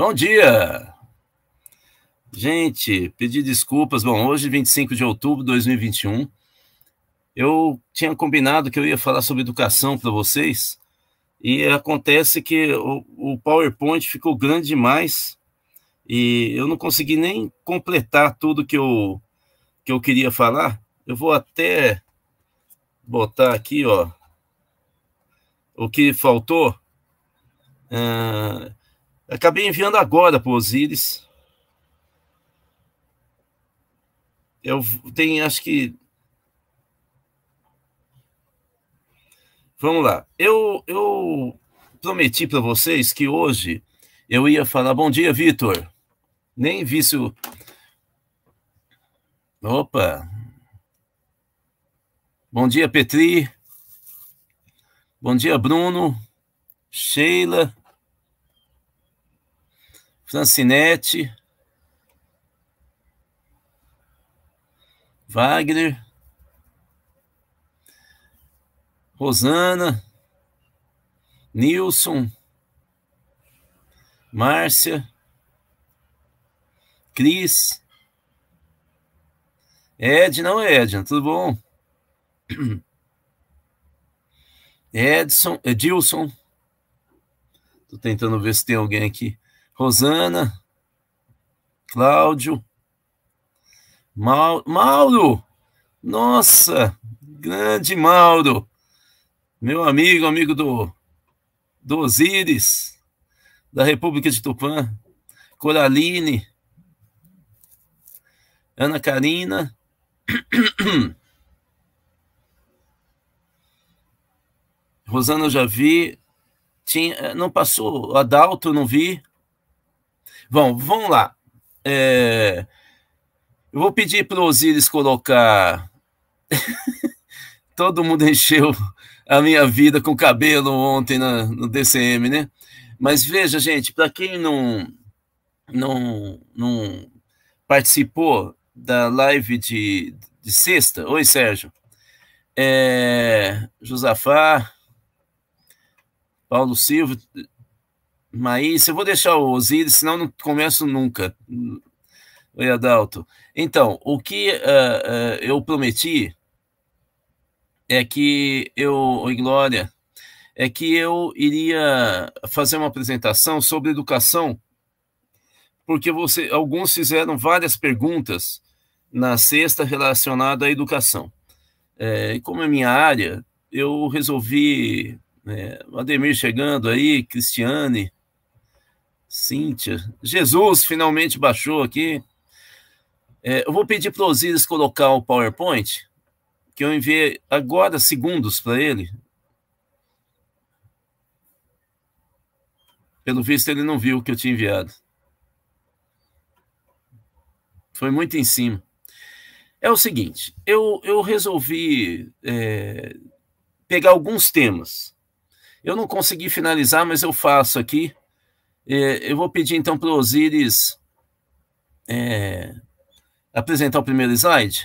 Bom dia! Gente, pedir desculpas. Bom, hoje, 25 de outubro de 2021, eu tinha combinado que eu ia falar sobre educação para vocês e acontece que o, o, PowerPoint ficou grande demais e eu não consegui nem completar tudo que eu, que eu queria falar. Eu vou até botar aqui, ó, o que faltou. Uh, Acabei enviando agora para o Osiris. Eu tenho, acho que. Vamos lá. Eu, eu prometi para vocês que hoje eu ia falar bom dia, Vitor. Nem vi se o. Opa! Bom dia, Petri. Bom dia, Bruno. Sheila. Francinete. Wagner. Rosana. Nilson. Márcia. Cris. Ed, não, Edna, tudo bom? Edson, Edilson. Tô tentando ver se tem alguém aqui. Rosana, Cláudio, Mau Mauro, nossa, grande Mauro, meu amigo, amigo do, do Osíris, da República de Tupã, Coraline, Ana Karina, Rosana eu já vi, tinha, eh, não passou, Adalto não vi, Bom, vamos lá. É... Eu vou pedir para o Osiris colocar. Todo mundo encheu a minha vida com cabelo ontem na, no DCM, né? Mas veja, gente, para quem não, não, não participou da live de, de sexta, oi Sérgio, é, Josafá, Paulo Silva, mas eu vou deixar o Osiris, senão não começo nunca. Oi, Adalto. Então, o que uh, uh, eu prometi é que eu, oi Glória, é que eu iria fazer uma apresentação sobre educação, porque você, alguns fizeram várias perguntas na sexta relacionada à educação. É, como é minha área, eu resolvi, é, Ademir chegando aí, Cristiane, Cíntia. Jesus finalmente baixou aqui. É, eu vou pedir para o Osiris colocar o PowerPoint, que eu enviei agora segundos para ele. Pelo visto, ele não viu o que eu tinha enviado. Foi muito em cima. É o seguinte, eu, eu resolvi é, pegar alguns temas. Eu não consegui finalizar, mas eu faço aqui é, eu vou pedir então para o Osiris é, apresentar o primeiro slide.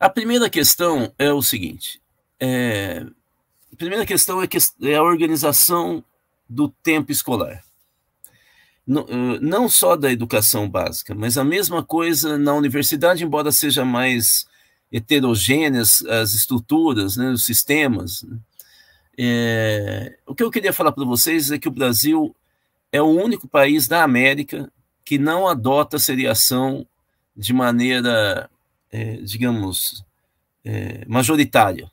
A primeira questão é o seguinte: é, a primeira questão é, que, é, a organização do tempo escolar. Não, eh, não só da educação básica, mas a mesma coisa na universidade, embora seja mais heterogêneas as estruturas, né, os sistemas. Né? É, o que eu queria falar para vocês é que o Brasil é o único país da América que não adota seriação de maneira, é, digamos, é, majoritária.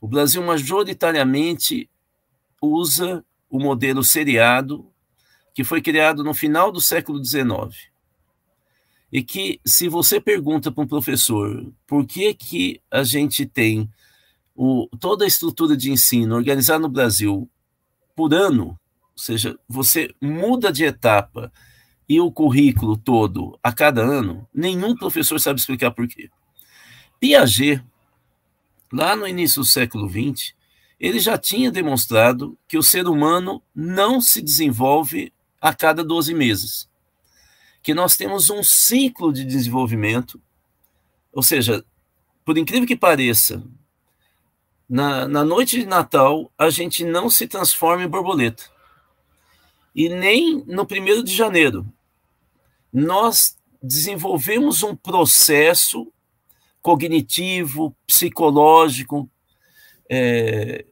O Brasil majoritariamente usa o modelo seriado que foi criado no final do século XIX e que se você pergunta para um professor por que que a gente tem o, toda a estrutura de ensino organizada no Brasil por ano, ou seja, você muda de etapa e o currículo todo a cada ano, nenhum professor sabe explicar por quê. Piaget, lá no início do século XX, ele já tinha demonstrado que o ser humano não se desenvolve a cada 12 meses. Que nós temos um ciclo de desenvolvimento, ou seja, por incrível que pareça, na, na noite de Natal, a gente não se transforma em borboleta. E nem no primeiro de janeiro. Nós desenvolvemos um processo cognitivo, psicológico, é,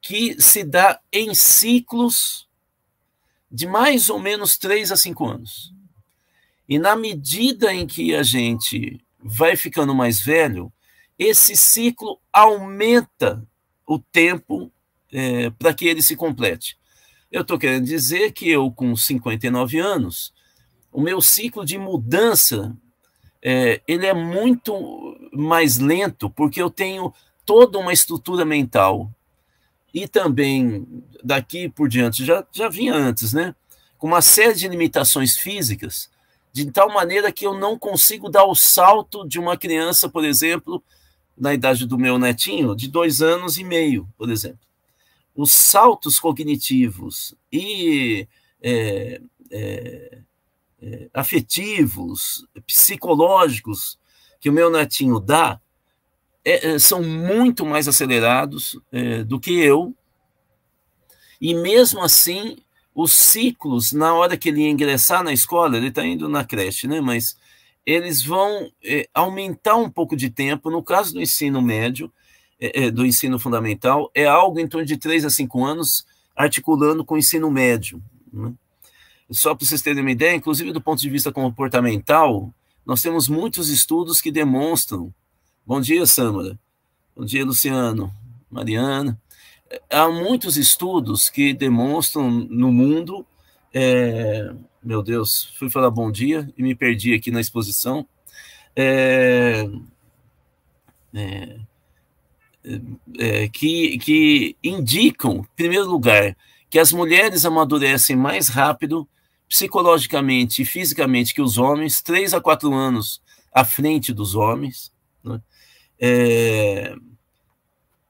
que se dá em ciclos de mais ou menos três a cinco anos. E na medida em que a gente vai ficando mais velho, esse ciclo aumenta o tempo é, para que ele se complete. Eu estou querendo dizer que eu, com 59 anos, o meu ciclo de mudança é, ele é muito mais lento, porque eu tenho toda uma estrutura mental. E também, daqui por diante, já, já vinha antes, né? Com uma série de limitações físicas, de tal maneira que eu não consigo dar o salto de uma criança, por exemplo, na idade do meu netinho, de dois anos e meio, por exemplo. Os saltos cognitivos e é, é, é, afetivos, psicológicos que o meu netinho dá é, é, são muito mais acelerados é, do que eu. E mesmo assim, os ciclos, na hora que ele ingressar na escola, ele está indo na creche, né? mas eles vão é, aumentar um pouco de tempo. No caso do ensino médio, é, do ensino fundamental, é algo em torno de 3 a 5 anos, articulando com o ensino médio. Né? Só para vocês terem uma ideia, inclusive do ponto de vista comportamental, nós temos muitos estudos que demonstram. Bom dia, Sâmara. Bom dia, Luciano. Mariana. Há muitos estudos que demonstram no mundo é, meu Deus, fui falar bom dia e me perdi aqui na exposição. É, é, é, que, que indicam, em primeiro lugar, que as mulheres amadurecem mais rápido psicologicamente e fisicamente que os homens, três a quatro anos à frente dos homens. Né? É,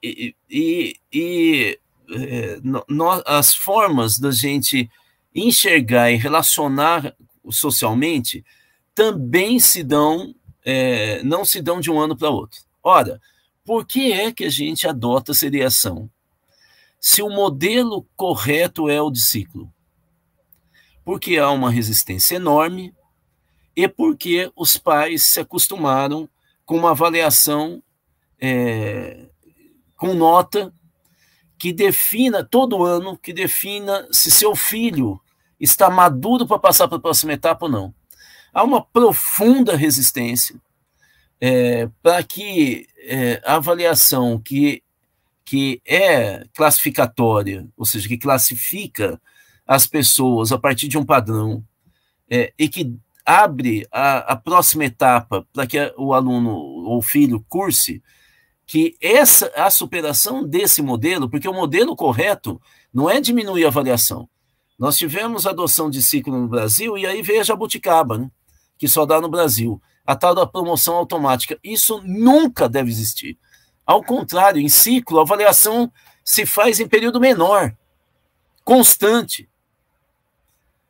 e, e, e é, no, no, as formas da gente enxergar e relacionar socialmente também se dão, é, não se dão de um ano para outro. Ora, por que é que a gente adota seriação? Se o modelo correto é o de ciclo? Porque há uma resistência enorme e porque os pais se acostumaram com uma avaliação é, com nota que defina todo ano, que defina se seu filho está maduro para passar para a próxima etapa ou não. Há uma profunda resistência é, para que é, a avaliação que, que é classificatória, ou seja, que classifica as pessoas a partir de um padrão é, e que abre a, a próxima etapa para que o aluno ou filho curse que essa a superação desse modelo, porque o modelo correto não é diminuir a avaliação Nós tivemos adoção de ciclo no Brasil e aí veja a jabuticaba, né? que só dá no Brasil. A tal da promoção automática. Isso nunca deve existir. Ao contrário, em ciclo, a avaliação se faz em período menor, constante.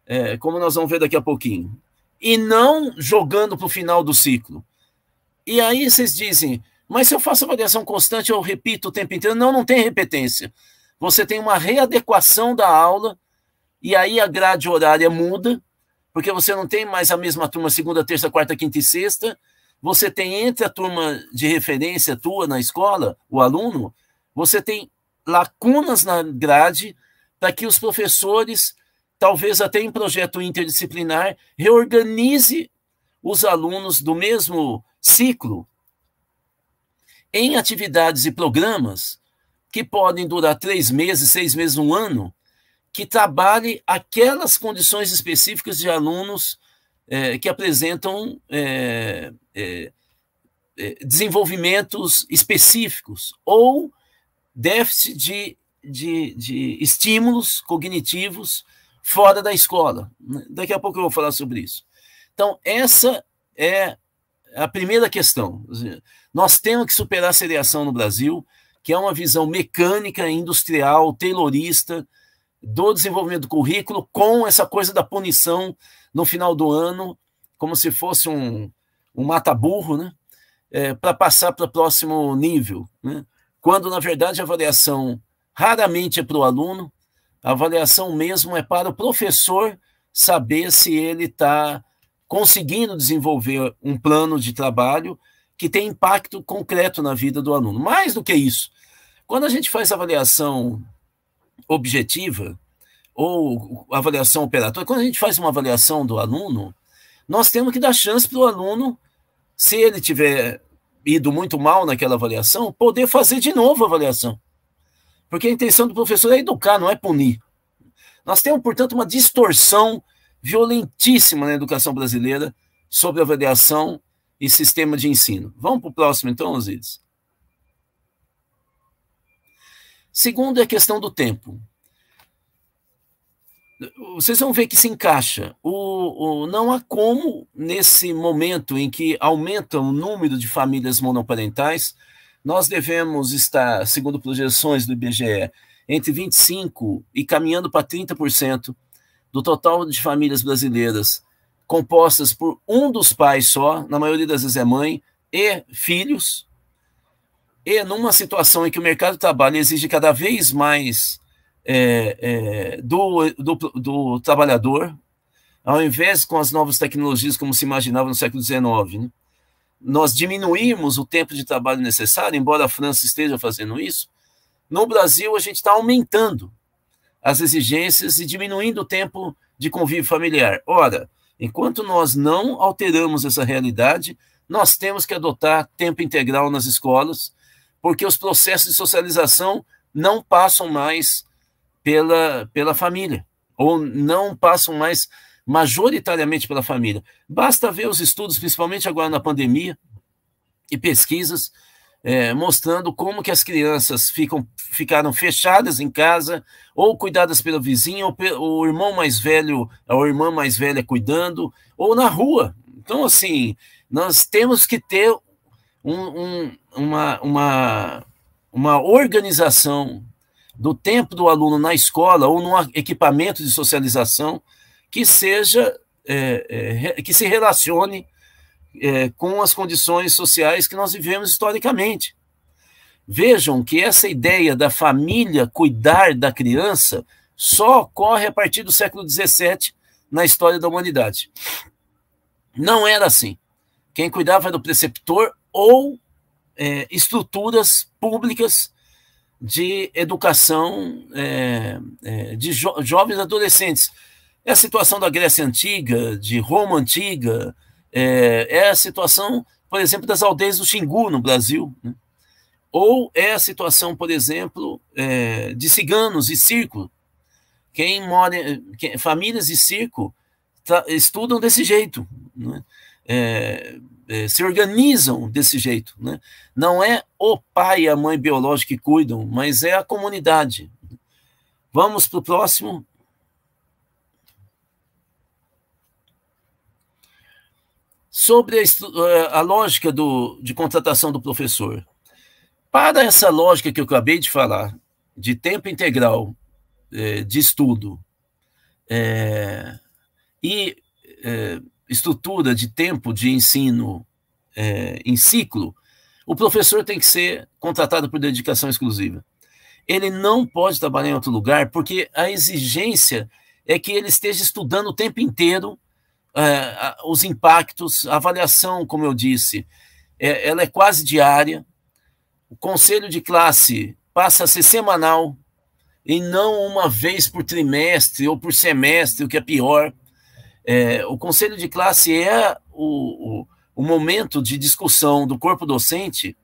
É, como nós vamos ver daqui a pouquinho. E não jogando para o final do ciclo. E aí vocês dizem, mas se eu faço avaliação constante, eu repito o tempo inteiro, não, não tem repetência. Você tem uma readequação da aula, e aí a grade horária muda, porque você não tem mais a mesma turma segunda, terça, quarta, quinta e sexta. Você tem entre a turma de referência tua na escola, o aluno, você tem lacunas na grade para que os professores, talvez até em projeto interdisciplinar, reorganize os alunos do mesmo ciclo em atividades e programas que podem durar três meses, seis meses, um ano, que trabalhe aquelas condições específicas de alunos é, que apresentam é, é, desenvolvimentos específicos ou déficit de, de, de estímulos cognitivos fora da escola. Daqui a pouco eu vou falar sobre isso. Então, essa é a primeira questão. Nós temos que superar a seriação no Brasil, que é uma visão mecânica, industrial, taylorista, do desenvolvimento do currículo, com essa coisa da punição no final do ano, como se fosse um, um mata-burro, né? É, para passar para o próximo nível. Né? Quando, na verdade, a avaliação raramente é para o aluno, a avaliação mesmo é para o professor saber se ele está conseguindo desenvolver um plano de trabalho que tem impacto concreto na vida do aluno. Mais do que isso, quando a gente faz avaliação objetiva ou avaliação operatória, quando a gente faz uma avaliação do aluno, nós temos que dar chance para o aluno, se ele tiver ido muito mal naquela avaliação, poder fazer de novo a avaliação. Porque a intenção do professor é educar, não é punir. Nós temos, portanto, uma distorção violentíssima na educação brasileira sobre avaliação e sistema de ensino. Vamos para o próximo, então, Osiris? Segundo é a questão do tempo. Vocês vão ver que se encaixa. O, o, não há como, nesse momento em que aumenta o número de famílias monoparentais, nós devemos estar, segundo projeções do IBGE, entre 25% e caminhando para 30% do total de famílias brasileiras compostas por um dos pais só, na maioria das vezes é mãe, e filhos, e numa situação em que o mercado de trabalho exige cada vez mais é, é, do, do, do, trabalhador, ao invés com as novas tecnologias como se imaginava no século XIX, né? nós diminuímos o tempo de trabalho necessário, embora a França esteja fazendo isso, no Brasil a gente está aumentando as exigências e diminuindo o tempo de convívio familiar. Ora, enquanto nós não alteramos essa realidade, nós temos que adotar tempo integral nas escolas, porque os processos de socialização não passam mais pela, pela família, ou não passam mais majoritariamente pela família. Basta ver os estudos, principalmente agora na pandemia, e pesquisas é, mostrando como que as crianças ficam, ficaram fechadas em casa, ou cuidadas pelo vizinho ou o irmão mais velho, a irmã mais velha cuidando, ou na rua. Então, assim, nós temos que ter um, um, uma, uma, uma organização do tempo do aluno na escola ou num equipamento de socialização que seja é, é, que se relacione é, com as condições sociais que nós vivemos historicamente. Vejam que essa ideia da família cuidar da criança só ocorre a partir do século XVII na história da humanidade. Não era assim. Quem cuidava era o preceptor ou é, estruturas públicas de educação é, é, de jo jovens adolescentes. É a situação da Grécia Antiga, de Roma Antiga, é, é a situação, por exemplo, das aldeias do Xingu no Brasil, né? ou é a situação, por exemplo, é, de ciganos e circo. Quem mora, famílias de circo estudam desse jeito, né? é, é, se organizam desse jeito. Né? Não é o pai e a mãe biológica que cuidam, mas é a comunidade. Vamos para o próximo. sobre a, eh, a lógica do, de contratação do professor. Para essa lógica que eu acabei de falar, de tempo integral é, de estudo é, e é, estrutura de tempo de ensino em ciclo, o professor tem que ser contratado por dedicação exclusiva. Ele não pode trabalhar em outro lugar, porque a exigência é que ele esteja estudando o tempo inteiro é, os impactos, a avaliação, como eu disse, é, ela é quase diária. O conselho de classe passa a ser semanal e não uma vez por trimestre ou por semestre, o que é pior. É, o conselho de classe é o, o, o, momento de discussão do corpo docente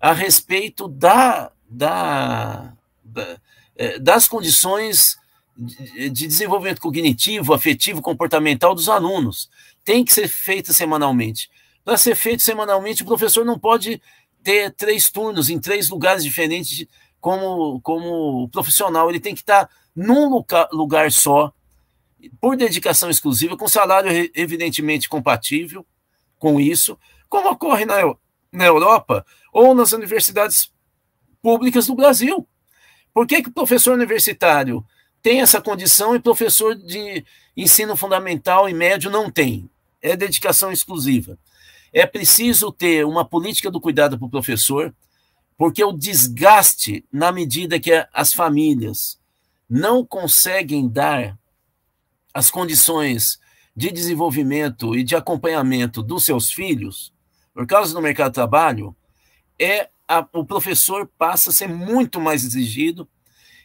a respeito da, da, da é, das condições de desenvolvimento cognitivo, afetivo, comportamental dos alunos. Tem que ser feita semanalmente. Para ser feito semanalmente, o professor não pode ter três turnos em três lugares diferentes como, como profissional. Ele tem que estar num lugar, lugar só, por dedicação exclusiva, com salário evidentemente compatível com isso, como ocorre na, na Europa ou nas universidades públicas do Brasil. Por que, que o professor universitário tem essa condição e professor de ensino fundamental e médio não tem. É dedicação exclusiva. É preciso ter uma política do cuidado para o professor, porque o desgaste, na medida que é as famílias não conseguem dar as condições de desenvolvimento e de acompanhamento dos seus filhos, por causa do mercado de trabalho, é a, o professor passa a ser muito mais exigido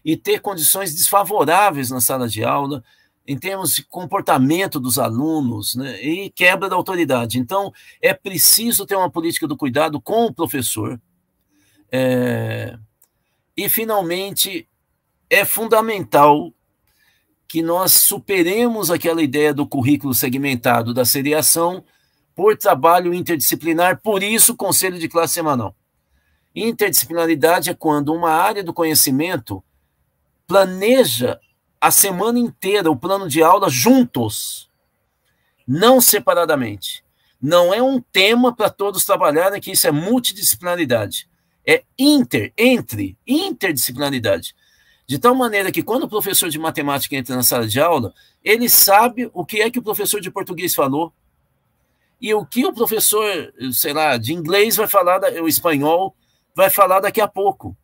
e ter condições desfavoráveis na sala de aula, em termos de comportamento dos alunos né, e quebra da autoridade. Então, é preciso ter uma política do cuidado com o professor. É... E, finalmente, é fundamental que nós superemos aquela ideia do currículo segmentado da seriação por trabalho interdisciplinar, por isso, conselho de classe semanal. Interdisciplinaridade é quando uma área do conhecimento Planeja a semana inteira, o plano de aula juntos, não separadamente. Não é um tema para todos trabalharem, que isso é multidisciplinaridade. É inter, entre, interdisciplinaridade. De tal maneira que quando o professor de matemática entra na sala de aula, ele sabe o que é que o professor de português falou e o que o professor, sei lá, de inglês vai falar, o espanhol vai falar daqui a pouco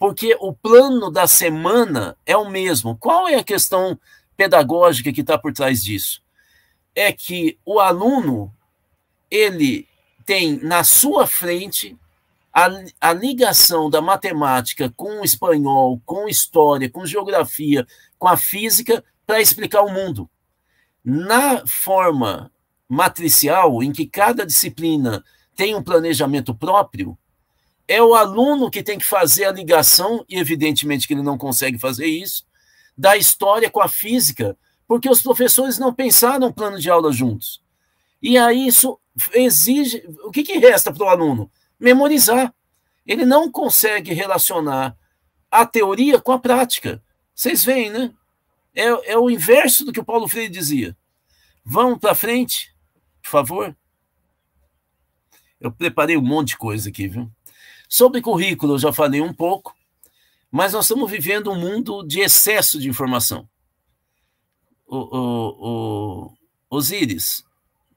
porque o plano da semana é o mesmo. Qual é a questão pedagógica que está por trás disso? É que o aluno, ele tem na sua frente a, a, ligação da matemática com o espanhol, com história, com geografia, com a física, para explicar o mundo. Na forma matricial, em que cada disciplina tem um planejamento próprio, é o aluno que tem que fazer a ligação, e evidentemente que ele não consegue fazer isso, da história com a física, porque os professores não pensaram no plano de aula juntos. E aí isso exige. O que, que resta para o aluno? Memorizar. Ele não consegue relacionar a teoria com a prática. Vocês veem, né? É, é o inverso do que o Paulo Freire dizia. Vamos para frente, por favor. Eu preparei um monte de coisa aqui, viu? Sobre currículo, eu já falei um pouco, mas nós estamos vivendo um mundo de excesso de informação. O, o, o Osíris,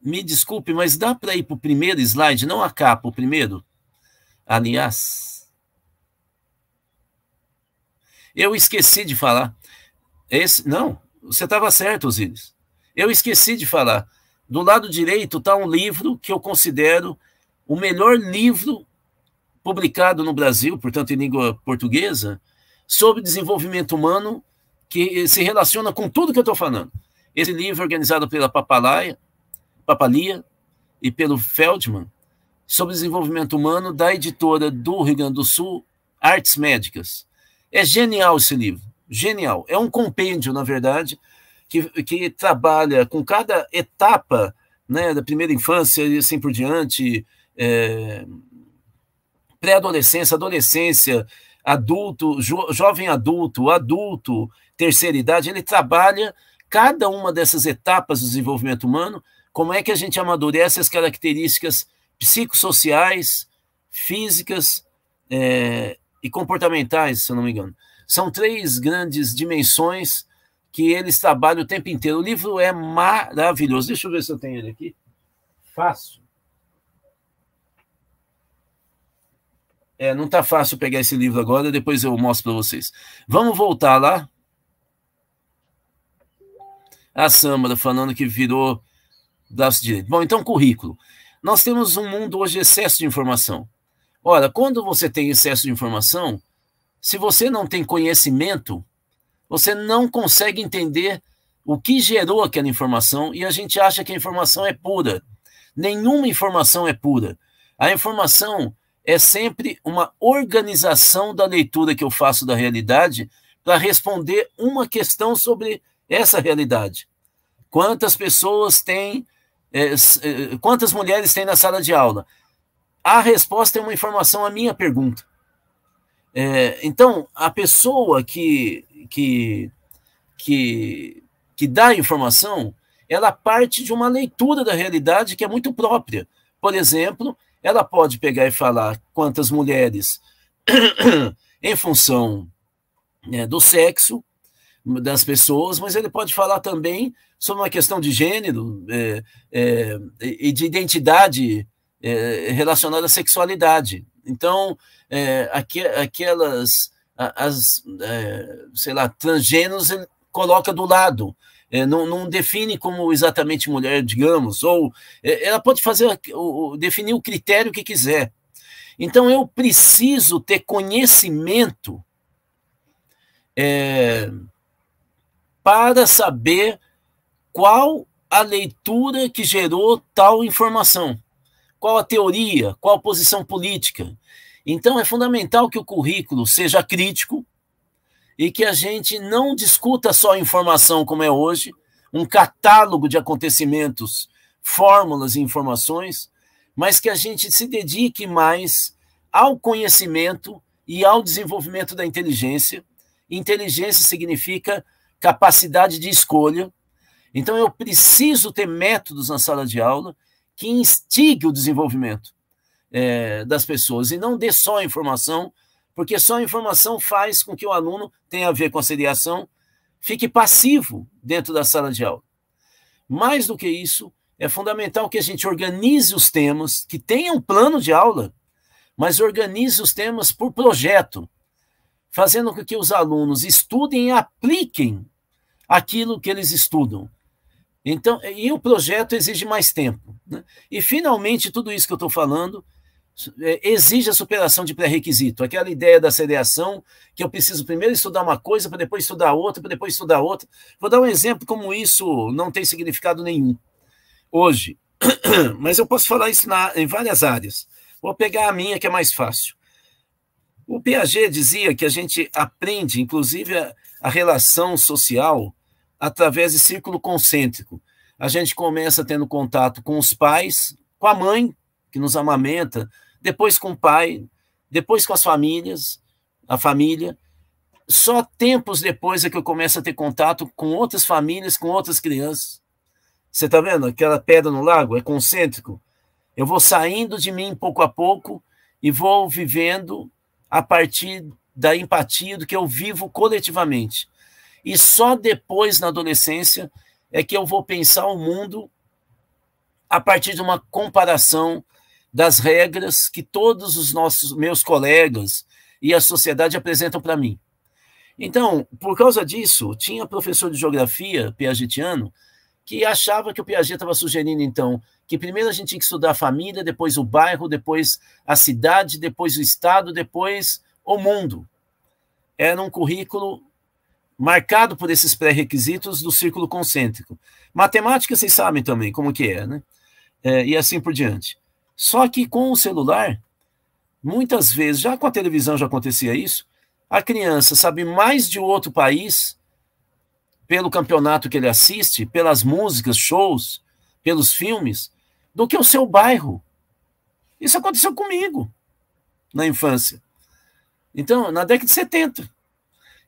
me desculpe, mas dá para ir para o primeiro slide, não a capa, o primeiro? Aliás, eu esqueci de falar. Esse, não, você estava certo, Osíris. Eu esqueci de falar. Do lado direito está um livro que eu considero o melhor livro publicado no Brasil, portanto em língua portuguesa, sobre desenvolvimento humano, que se relaciona com tudo que eu estou falando. Esse livro, é organizado pela Papalaia, Papalia e pelo Feldman, sobre desenvolvimento humano, da editora do Rio Grande do Sul, Artes Médicas. É genial esse livro, genial. É um compêndio, na verdade, que, que trabalha com cada etapa né, da primeira infância e assim por diante, é, pré-adolescência, adolescência, adulto, jo, jovem adulto, adulto, terceira idade, ele trabalha cada uma dessas etapas do desenvolvimento humano, como é que a gente amadurece as características psicossociais, físicas é, e comportamentais, se eu não me engano. São três grandes dimensões que eles trabalham o tempo inteiro. O livro é maravilhoso. Deixa eu ver se eu tenho ele aqui. Fácil. É, não está fácil pegar esse livro agora, depois eu mostro para vocês. Vamos voltar lá. A Samara falando que virou braço direito. Bom, então currículo. Nós temos um mundo hoje excesso de informação. Ora, quando você tem excesso de informação, se você não tem conhecimento, você não consegue entender o que gerou aquela informação e a gente acha que a informação é pura. Nenhuma informação é pura. A informação é sempre uma organização da leitura que eu faço da realidade para responder uma questão sobre essa realidade. Quantas pessoas têm, é, quantas mulheres têm na sala de aula? A resposta é uma informação à minha pergunta. É, então, a pessoa que, que, que, que dá a informação, ela parte de uma leitura da realidade que é muito própria. Por exemplo, ela pode pegar e falar quantas mulheres, em função né, do sexo das pessoas, mas ele pode falar também sobre uma questão de gênero é, é, e de identidade é, relacionada à sexualidade. Então, é, aqu aquelas, as, é, sei lá, transgêneros ele coloca do lado, é, não, não, define como exatamente mulher, digamos, ou é, ela pode fazer o, definir o critério que quiser. Então eu preciso ter conhecimento é, para saber qual a leitura que gerou tal informação, qual a teoria, qual a posição política. Então é fundamental que o currículo seja crítico, e que a gente não discuta só informação como é hoje, um catálogo de acontecimentos, fórmulas e informações, mas que a gente se dedique mais ao conhecimento e ao desenvolvimento da inteligência. Inteligência significa capacidade de escolha. Então, eu preciso ter métodos na sala de aula que instigue o desenvolvimento é, das pessoas e não dê só informação porque só a informação faz com que o aluno tenha a ver com a seriação, fique passivo dentro da sala de aula. Mais do que isso, é fundamental que a gente organize os temas, que tenha um plano de aula, mas organize os temas por projeto, fazendo com que os alunos estudem e apliquem aquilo que eles estudam. Então, e o projeto exige mais tempo. Né? E, finalmente, tudo isso que eu estou falando é, exige a superação de pré-requisito, aquela ideia da seleção, que eu preciso primeiro estudar uma coisa, para depois estudar outra, para depois estudar outra. Vou dar um exemplo como isso não tem significado nenhum hoje, mas eu posso falar isso na, em várias áreas. Vou pegar a minha, que é mais fácil. O Piaget dizia que a gente aprende, inclusive, a, a relação social através de círculo concêntrico. A gente começa tendo contato com os pais, com a mãe, que nos amamenta, depois com o pai, depois com as famílias, a família. Só tempos depois é que eu começo a ter contato com outras famílias, com outras crianças. Você está vendo? Aquela pedra no lago é concêntrico. Eu vou saindo de mim pouco a pouco e vou vivendo a partir da empatia do que eu vivo coletivamente. E só depois, na adolescência, é que eu vou pensar o mundo a partir de uma comparação das regras que todos os nossos meus colegas e a sociedade apresentam para mim. Então, por causa disso, tinha professor de geografia, Piagetiano, que achava que o Piaget estava sugerindo, então, que primeiro a gente tinha que estudar a família, depois o bairro, depois a cidade, depois o estado, depois o mundo. Era um currículo marcado por esses pré-requisitos do círculo concêntrico. Matemática, vocês sabem também como que é, né? É, e assim por diante. Só que com o celular, muitas vezes, já com a televisão já acontecia isso, a criança sabe mais de outro país pelo campeonato que ele assiste, pelas músicas, shows, pelos filmes, do que o seu bairro. Isso aconteceu comigo na infância. Então, na década de 70,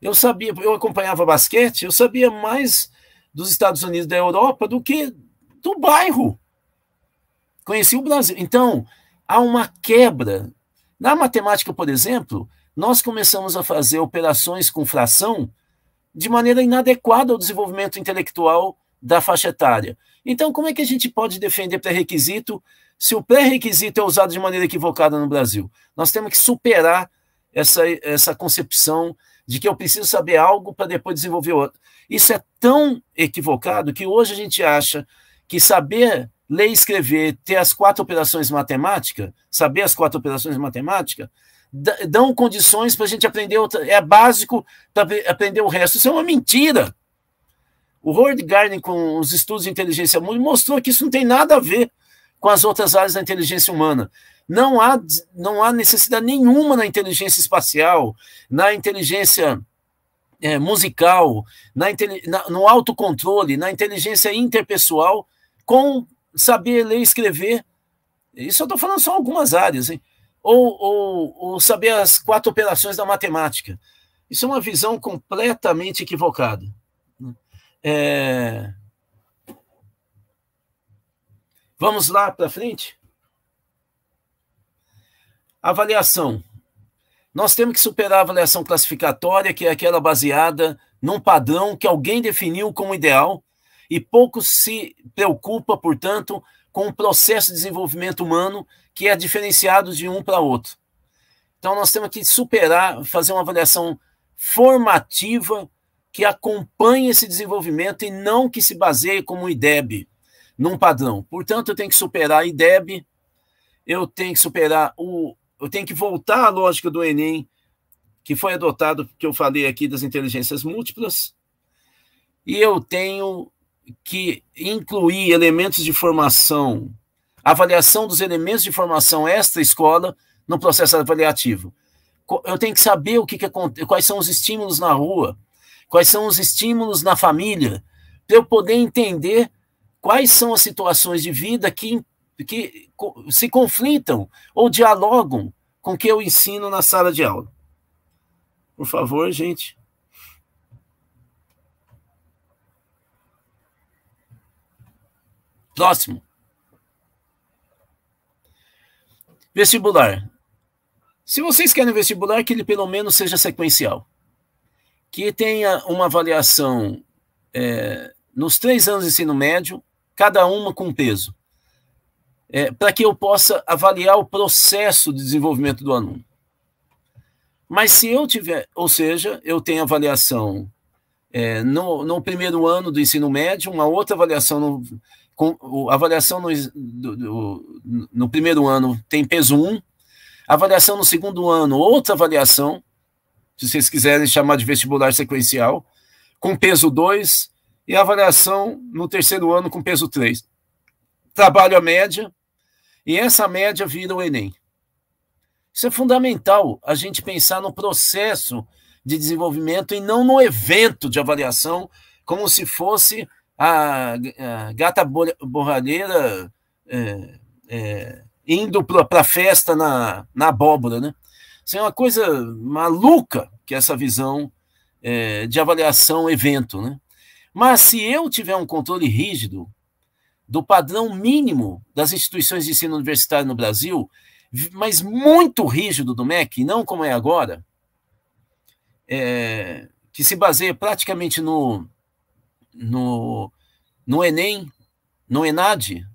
eu sabia, eu acompanhava basquete, eu sabia mais dos Estados Unidos da Europa do que do bairro conheci o Brasil. Então, há uma quebra. Na matemática, por exemplo, nós começamos a fazer operações com fração de maneira inadequada ao desenvolvimento intelectual da faixa etária. Então, como é que a gente pode defender pré-requisito se o pré-requisito é usado de maneira equivocada no Brasil? Nós temos que superar essa, essa concepção de que eu preciso saber algo para depois desenvolver outro. Isso é tão equivocado que hoje a gente acha que saber ler e escrever, ter as quatro operações matemáticas, saber as quatro operações matemáticas, dão condições para a gente aprender, outra, é básico para aprender o resto. Isso é uma mentira. O Howard Gardner, com os estudos de inteligência múltipla, mostrou que isso não tem nada a ver com as outras áreas da inteligência humana. Não há, não há necessidade nenhuma na inteligência espacial, na inteligência é, musical, na, na, no autocontrole, na inteligência interpessoal, com saber ler e escrever. Isso eu estou falando só algumas áreas, hein? Ou, ou, ou saber as quatro operações da matemática. Isso é uma visão completamente equivocada. Né? É... Vamos lá para frente? Avaliação. Nós temos que superar a avaliação classificatória, que é aquela baseada num padrão que alguém definiu como ideal e pouco se preocupa, portanto, com o processo de desenvolvimento humano que é diferenciado de um para outro. Então, nós temos que superar, fazer uma avaliação formativa que acompanhe esse desenvolvimento e não que se baseie como o IDEB, num padrão. Portanto, eu tenho que superar a IDEB, eu tenho que superar o. Eu tenho que voltar à lógica do Enem, que foi adotado, que eu falei aqui, das inteligências múltiplas, e eu tenho que incluir elementos de formação, avaliação dos elementos de formação esta escola no processo avaliativo. Eu tenho que saber o que, que quais são os estímulos na rua, quais são os estímulos na família, para eu poder entender quais são as situações de vida que, que se conflitam ou dialogam com o que eu ensino na sala de aula. Por favor, gente. Próximo. Vestibular. Se vocês querem vestibular, que ele pelo menos seja sequencial. Que tenha uma avaliação é, nos três anos de ensino médio, cada uma com peso. É, para que eu possa avaliar o processo de desenvolvimento do aluno. Mas se eu tiver, ou seja, eu tenho avaliação é, no, no primeiro ano do ensino médio, uma outra avaliação no, com, o, a avaliação no, do, do, no primeiro ano tem peso 1, a avaliação no segundo ano, outra avaliação, se vocês quiserem chamar de vestibular sequencial, com peso 2, e a avaliação no terceiro ano com peso 3. Trabalho a média, e essa média vira o Enem. Isso é fundamental, a gente pensar no processo de desenvolvimento e não no evento de avaliação, como se fosse a, a gata borralheira é, é, indo para a festa na, na abóbora, né? Isso é uma coisa maluca que é essa visão é, de avaliação evento, né? Mas se eu tiver um controle rígido do padrão mínimo das instituições de ensino universitário no Brasil, mas muito rígido do MEC, não como é agora, é, que se baseia praticamente no, no, no Enem, no ENAD,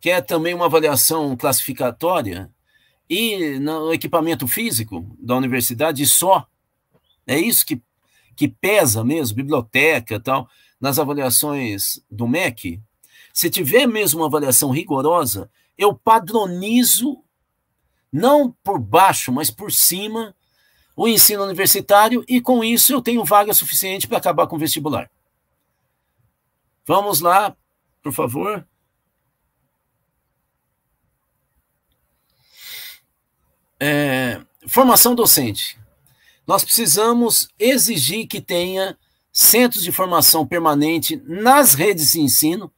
que é também uma avaliação classificatória, e no equipamento físico da universidade só. É isso que, que pesa mesmo, biblioteca tal, nas avaliações do MEC. Se tiver mesmo uma avaliação rigorosa, eu padronizo, não por baixo, mas por cima, o ensino universitário, e com isso eu tenho vaga suficiente para acabar com o vestibular. Vamos lá, por favor. É, formação docente. Nós precisamos exigir que tenha centros de formação permanente nas redes de ensino,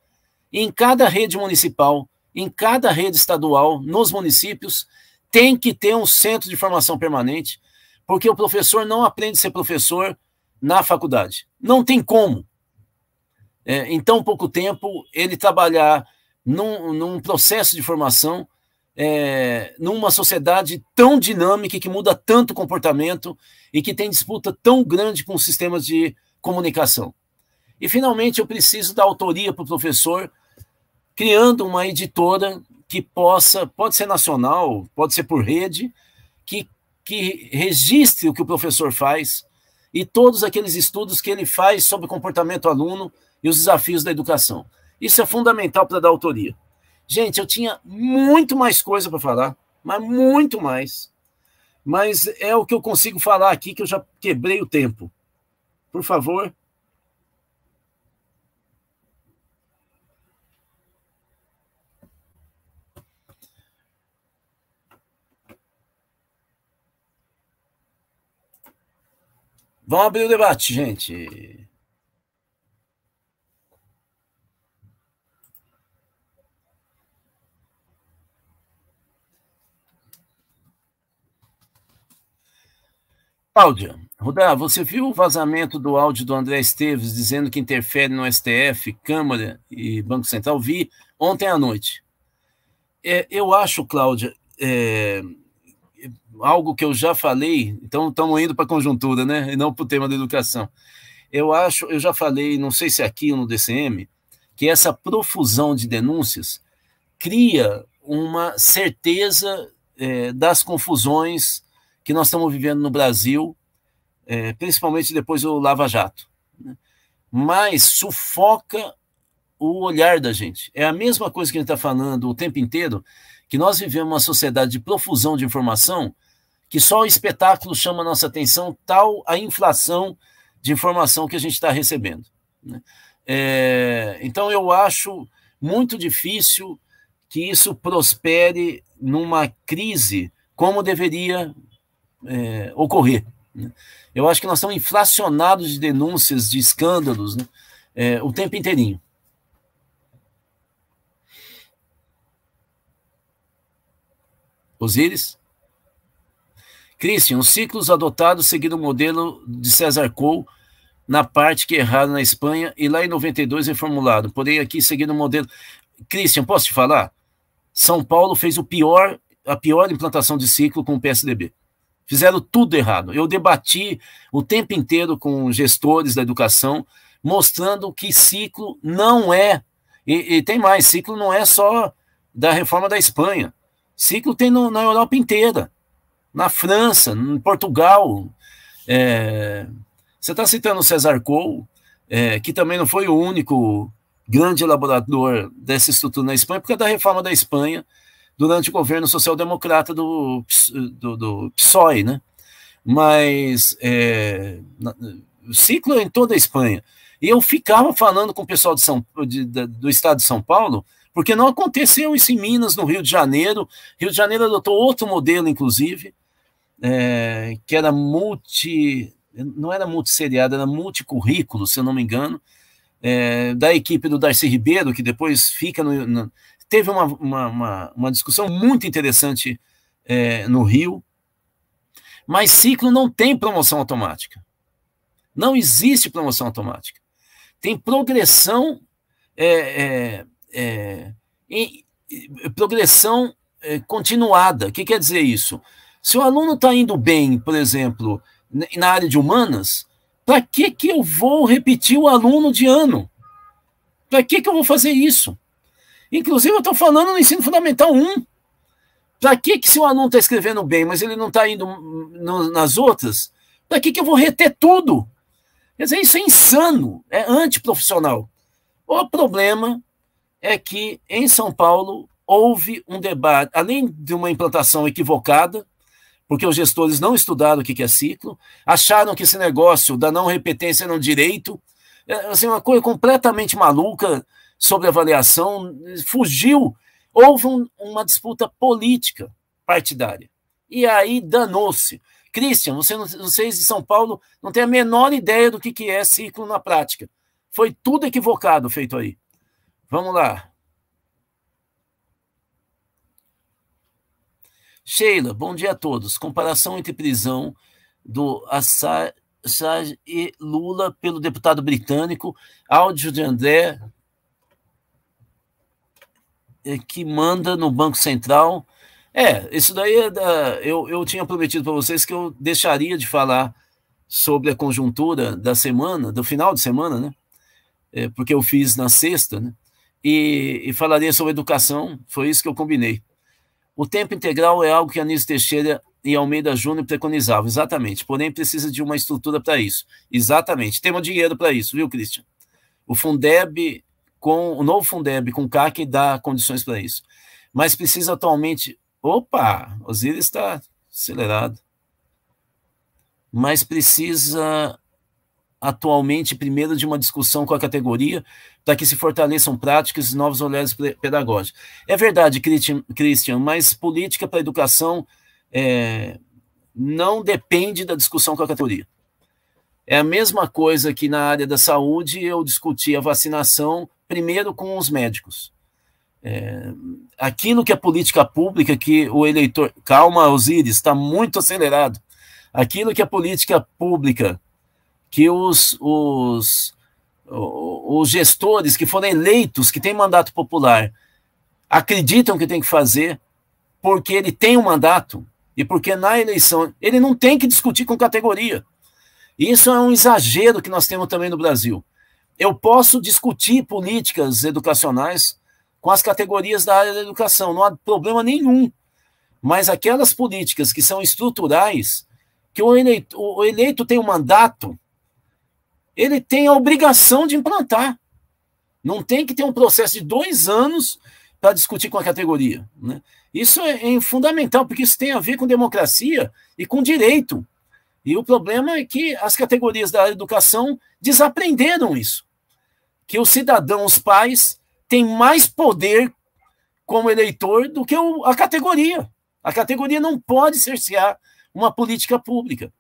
em cada rede municipal, em cada rede estadual, nos municípios, tem que ter um centro de formação permanente, porque o professor não aprende a ser professor na faculdade. Não tem como é, em tão pouco tempo, ele trabalhar num, num processo de formação, é, numa sociedade tão dinâmica que muda tanto o comportamento e que tem disputa tão grande com os sistemas de comunicação. E, finalmente, eu preciso da autoria para o professor, criando uma editora que possa, pode ser nacional, pode ser por rede, que, que registre o que o professor faz e todos aqueles estudos que ele faz sobre comportamento aluno e os desafios da educação. Isso é fundamental para dar autoria. Gente, eu tinha muito mais coisa para falar, mas muito mais. Mas é o que eu consigo falar aqui, que eu já quebrei o tempo. Por favor. Vamos abrir o debate, gente. Cláudia, Rudá, você viu o vazamento do áudio do André Esteves dizendo que interfere no STF, Câmara e Banco Central? Vi ontem à noite. É, eu acho, Cláudia, é, algo que eu já falei, então estamos indo para a conjuntura, né? E não para o tema da educação. Eu acho, eu já falei, não sei se é aqui ou no DCM, que essa profusão de denúncias cria uma certeza é, das confusões que nós estamos vivendo no Brasil, é, principalmente depois do Lava Jato. Né? Mas sufoca o olhar da gente. É a mesma coisa que a gente está falando o tempo inteiro, que nós vivemos uma sociedade de profusão de informação, que só o espetáculo chama a nossa atenção, tal a inflação de informação que a gente está recebendo. Né? É, então, eu acho muito difícil que isso prospere numa crise como deveria é, ocorrer. Né? Eu acho que nós estamos inflacionados de denúncias, de escândalos, né? é, o tempo inteirinho. Osíris? Christian, os ciclos adotados seguindo o modelo de César Coe na parte que é erraram na Espanha e lá em 92 reformulado, porém aqui seguindo o modelo. Christian, posso te falar? São Paulo fez o pior, a pior implantação de ciclo com o PSDB. Fizeram tudo errado. Eu debati o tempo inteiro com gestores da educação, mostrando que ciclo não é. E, e tem mais: ciclo não é só da reforma da Espanha. Ciclo tem no, na Europa inteira, na França, em Portugal. É, você está citando o César Coll, é, que também não foi o único grande elaborador dessa estrutura na Espanha, porque da reforma da Espanha durante o governo social-democrata do, do, do, PSOE, né? Mas é, ciclo é em toda a Espanha. E eu ficava falando com o pessoal de São, de, de, do estado de São Paulo, porque não aconteceu isso em Minas, no Rio de Janeiro. Rio de Janeiro adotou outro modelo, inclusive, é, que era multi. Não era multisseriado, era multicurrículo, se eu não me engano, é, da equipe do Darcy Ribeiro, que depois fica no, no teve uma, uma, uma, uma discussão muito interessante é, no Rio, mas ciclo não tem promoção automática. Não existe promoção automática. Tem progressão, é, é, é em, progressão é, continuada. O que quer dizer isso? Se o aluno está indo bem, por exemplo, na área de humanas, para que, que eu vou repetir o aluno de ano? Para que, que eu vou fazer isso? Inclusive, eu estou falando no ensino fundamental 1. Para que, que se o aluno está escrevendo bem, mas ele não está indo no, nas outras, para que, que eu vou reter tudo? Quer dizer, isso é insano, é antiprofissional. O problema é que em São Paulo houve um debate, além de uma implantação equivocada, porque os gestores não estudaram o que é ciclo, acharam que esse negócio da não repetência era um direito, é, assim, uma coisa completamente maluca, sobre avaliação, fugiu. Houve um, uma disputa política partidária. E aí danou-se. Christian, você, vocês de São Paulo não têm a menor ideia do que, que é ciclo na prática. Foi tudo equivocado feito aí. Vamos lá. Sheila, bom dia a todos. Comparação entre prisão do Assad e Lula pelo deputado britânico, áudio de André eh, que manda no Banco Central. É, isso daí é da, eu, eu tinha prometido para vocês que eu deixaria de falar sobre a conjuntura da semana, do final de semana, né? É, porque eu fiz na sexta, né? E, e falaria sobre educação, foi isso que eu combinei. O tempo integral é algo que Anísio Teixeira e Almeida Júnior preconizavam, exatamente. Porém, precisa de uma estrutura para isso. Exatamente. Temos dinheiro para isso, viu, Christian? O Fundeb com o novo Fundeb, com o CAC, dá condições para isso. Mas precisa atualmente. Opa, Osiris está acelerado. Mas precisa atualmente, primeiro, de uma discussão com a categoria, para que se fortaleçam práticas e novos olhares pedagógicos. É verdade, Christian, mas política para a educação é, não depende da discussão com a categoria. É a mesma coisa que na área da saúde eu discuti a vacinação primeiro com os médicos. É, aquilo que a política pública que o eleitor. Calma, Osíris, está muito acelerado. Aquilo que a política pública que os, os, os gestores que foram eleitos, que têm mandato popular, acreditam que tem que fazer, porque ele tem um mandato e porque na eleição ele não tem que discutir com categoria. Isso é um exagero que nós temos também no Brasil. Eu posso discutir políticas educacionais com as categorias da área da educação, não há problema nenhum. Mas aquelas políticas que são estruturais, que o eleito, o eleito tem um mandato, ele tem a obrigação de implantar. Não tem que ter um processo de dois anos para discutir com a categoria. Né? Isso é, é, fundamental, porque isso tem a ver com democracia e com direito. E o problema é que as categorias da educação desaprenderam isso que o cidadão, os pais, têm mais poder como eleitor do que o, a categoria. A categoria não pode cercear uma política pública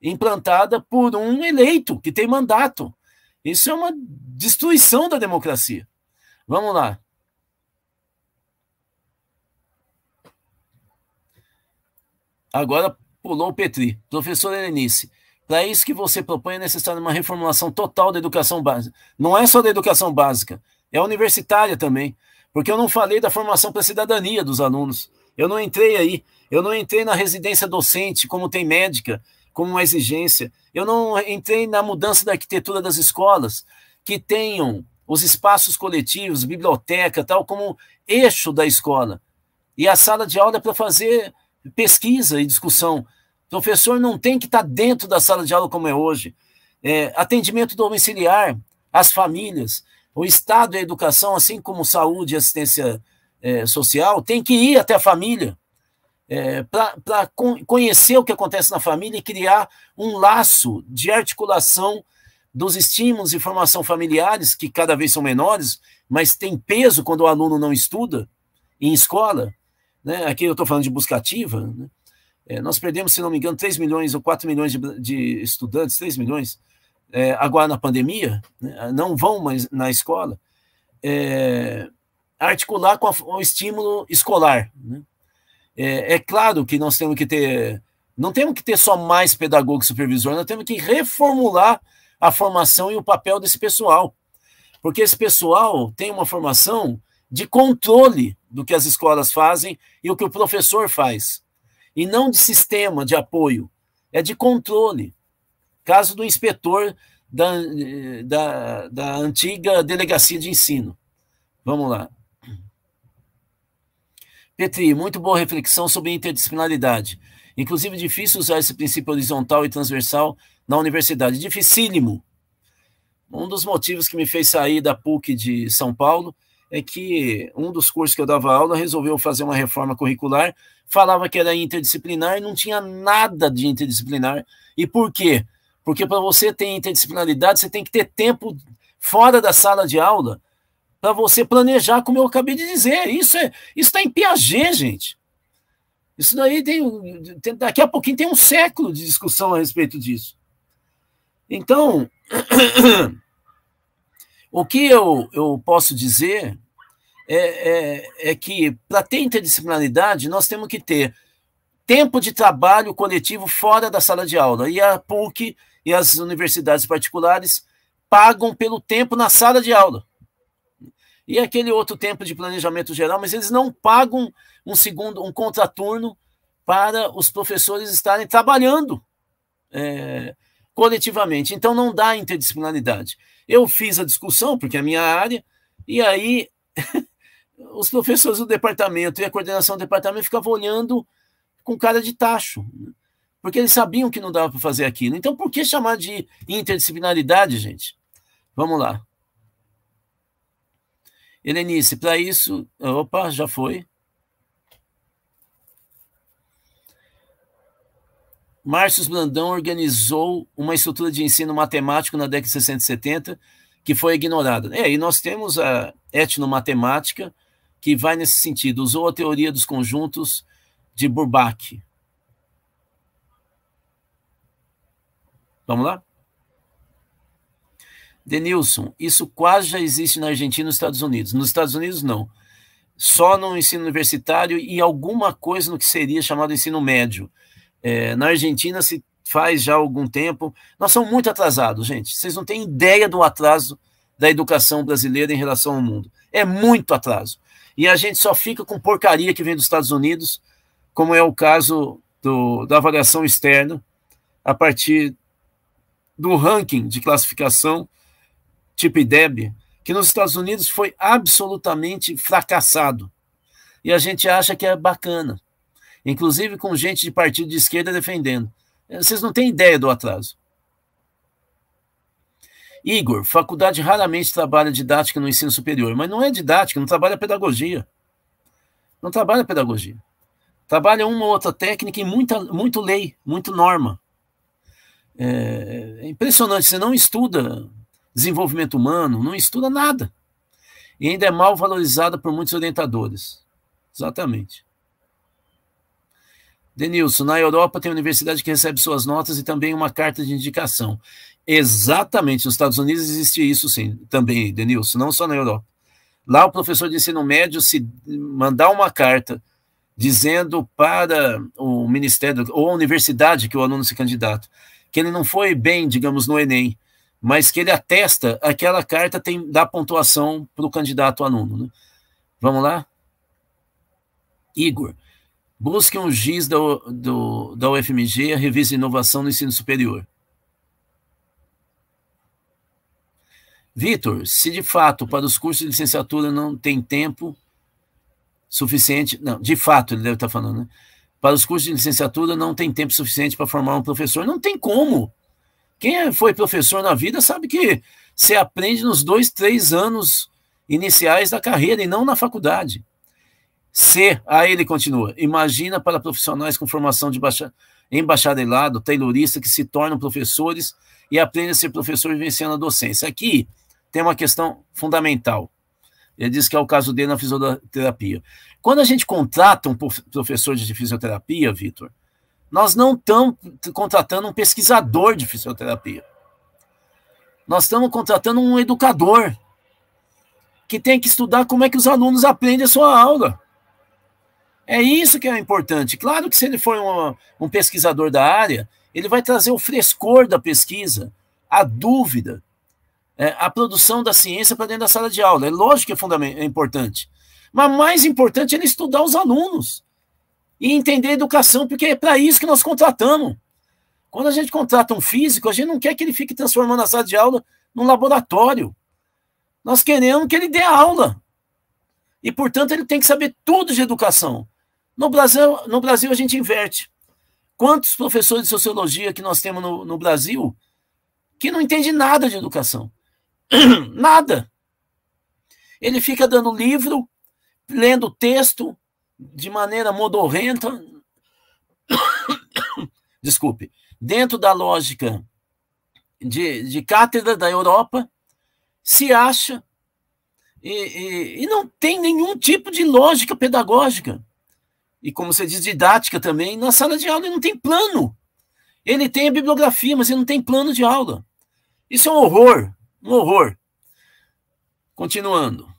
implantada por um eleito que tem mandato. Isso é uma destruição da democracia. Vamos lá. Agora pulou o Petri. Professor Helenice, para é isso que você propõe é necessário uma reformulação total da educação básica. Não é só da educação básica, é universitária também. Porque eu não falei da formação para a cidadania dos alunos. Eu não entrei aí. Eu não entrei na residência docente, como tem médica, como uma exigência. Eu não entrei na mudança da arquitetura das escolas, que tenham os espaços coletivos, biblioteca, tal, como eixo da escola. E a sala de aula é para fazer pesquisa e discussão então, professor não tem que estar dentro da sala de aula como é hoje. É, atendimento domiciliar, as famílias, o Estado e a educação, assim como saúde e assistência é, social, tem que ir até a família é, para conhecer o que acontece na família e criar um laço de articulação dos estímulos e formação familiares, que cada vez são menores, mas tem peso quando o aluno não estuda em escola. Né? Aqui eu estou falando de buscativa, né? É, nós perdemos, se não me engano, 3 milhões ou 4 milhões de, de estudantes, 3 milhões, é, agora na pandemia, né? não vão mais na escola, é, articular com a, o estímulo escolar. Né? É, é, claro que nós temos que ter, não temos que ter só mais pedagogo e supervisor, nós temos que reformular a formação e o papel desse pessoal, porque esse pessoal tem uma formação de controle do que as escolas fazem e o que o professor faz e não de sistema de apoio, é de controle. Caso do inspetor da, da, da antiga delegacia de ensino. Vamos lá. Petri, muito boa reflexão sobre interdisciplinaridade. Inclusive, difícil usar esse princípio horizontal e transversal na universidade. Dificílimo. Um dos motivos que me fez sair da PUC de São Paulo é que um dos cursos que eu dava aula resolveu fazer uma reforma curricular, falava que era interdisciplinar e não tinha nada de interdisciplinar. E por quê? Porque para você ter interdisciplinaridade, você tem que ter tempo fora da sala de aula para você planejar, como eu acabei de dizer. Isso é, está em Piaget, gente. Isso daí tem, tem, daqui a pouquinho tem um século de discussão a respeito disso. Então, O que eu, eu posso dizer é, é, é que, para ter interdisciplinaridade, nós temos que ter tempo de trabalho coletivo fora da sala de aula. E a PUC e as universidades particulares pagam pelo tempo na sala de aula. E aquele outro tempo de planejamento geral, mas eles não pagam um segundo, um contraturno para os professores estarem trabalhando é, coletivamente. Então não dá interdisciplinaridade. Eu fiz a discussão, porque é a minha área, e aí os professores do departamento e a coordenação do departamento ficavam olhando com cara de tacho, né? porque eles sabiam que não dava para fazer aquilo. Então, por que chamar de interdisciplinaridade, gente? Vamos lá. Helenice, para isso. Opa, já foi. Márcio Brandão organizou uma estrutura de ensino matemático na década de 60 e 70 que foi ignorada. É, e nós temos a etnomatemática que vai nesse sentido, usou a teoria dos conjuntos de Bourbaki. Vamos lá? Denilson, isso quase já existe na Argentina e nos Estados Unidos. Nos Estados Unidos, não. Só no ensino universitário e alguma coisa no que seria chamado ensino médio é, na Argentina se faz já algum tempo. Nós somos muito atrasados, gente. Vocês não têm ideia do atraso da educação brasileira em relação ao mundo. É muito atraso. E a gente só fica com porcaria que vem dos Estados Unidos, como é o caso do, da avaliação externa, a partir do ranking de classificação tipo IDEB, que nos Estados Unidos foi absolutamente fracassado. E a gente acha que é bacana inclusive com gente de partido de esquerda defendendo. Eh, vocês não têm ideia do atraso. Igor, faculdade raramente trabalha didática no ensino superior, mas não é didática, não trabalha pedagogia. Não trabalha pedagogia. Trabalha uma ou outra técnica e muita, muito lei, muito norma. É, é impressionante, você não estuda desenvolvimento humano, não estuda nada. E ainda é mal valorizada por muitos orientadores. Exatamente. Denilson, na Europa tem universidade que recebe suas notas e também uma carta de indicação. Exatamente, nos Estados Unidos existe isso sim, também, Denilson, não só na Europa. Lá o professor de ensino médio se mandar uma carta dizendo para o ministério ou a universidade que o aluno se candidata que ele não foi bem, digamos, no Enem, mas que ele atesta aquela carta tem dá pontuação para o candidato aluno. Né? Vamos lá? Igor, Busque um GIS da, do, da UFMG, a revista Inovação no Ensino Superior. Vitor, se de fato para os cursos de licenciatura não tem tempo suficiente, não, de fato ele deve estar falando, né? Para os cursos de licenciatura não tem tempo suficiente para formar um professor, não tem como. Quem é, foi professor na vida sabe que você aprende nos dois, três anos iniciais da carreira e não na faculdade. Se, aí ele continua, imagina para profissionais com formação de baixa, em taylorista, que se tornam professores e aprendem a ser professor vivenciando a docência. Aqui tem uma questão fundamental. Ele diz que é o caso dele na fisioterapia. Quando a gente contrata um professor de fisioterapia, Vitor, nós não estamos contratando um pesquisador de fisioterapia. Nós estamos contratando um educador que tem que estudar como é que os alunos aprendem a sua aula. É isso que é importante. Claro que se ele for um pesquisador da área, ele vai trazer o frescor da pesquisa, a dúvida, é, a produção da ciência para dentro da sala de aula. É lógico que é, fundamental, é importante. Mas mais importante é ele estudar os alunos e entender a educação, porque é para isso que nós contratamos. Quando a gente contrata um físico, a gente não quer que ele fique transformando a sala de aula num laboratório. Nós queremos que ele dê aula. E, portanto, ele tem que saber tudo de educação. No Brasil, no Brasil a gente inverte. Quantos professores de sociologia que nós temos no, no Brasil que não entende nada de educação? nada. Ele fica dando livro, lendo texto de maneira modorrenta. Desculpe. Dentro da lógica de, de cátedra da Europa, se acha e, e, e não tem nenhum tipo de lógica pedagógica e como você diz, didática também, na sala de aula ele não tem plano. Ele tem a bibliografia, mas ele não tem plano de aula. Isso é um horror, um horror. Continuando.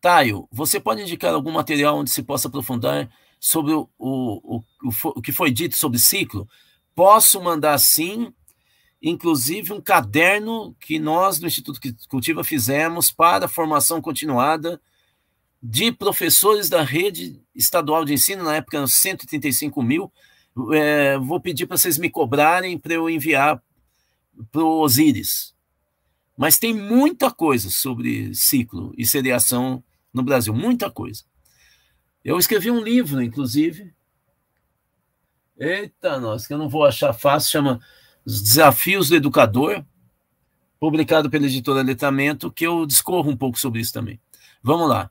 Taio, você pode indicar algum material onde se possa aprofundar sobre o, o, o, o que foi dito sobre ciclo? Posso mandar sim, inclusive um caderno que nós do Instituto Cultiva fizemos para formação continuada de professores da rede estadual de ensino, na época 135 mil. É, vou pedir para vocês me cobrarem para eu enviar para o Osíris. Mas tem muita coisa sobre ciclo e seriação no Brasil, muita coisa. Eu escrevi um livro, inclusive. Eita, nossa, que eu não vou achar fácil, chama Os Desafios do Educador, publicado pela editora Letramento, que eu discorro um pouco sobre isso também. Vamos lá.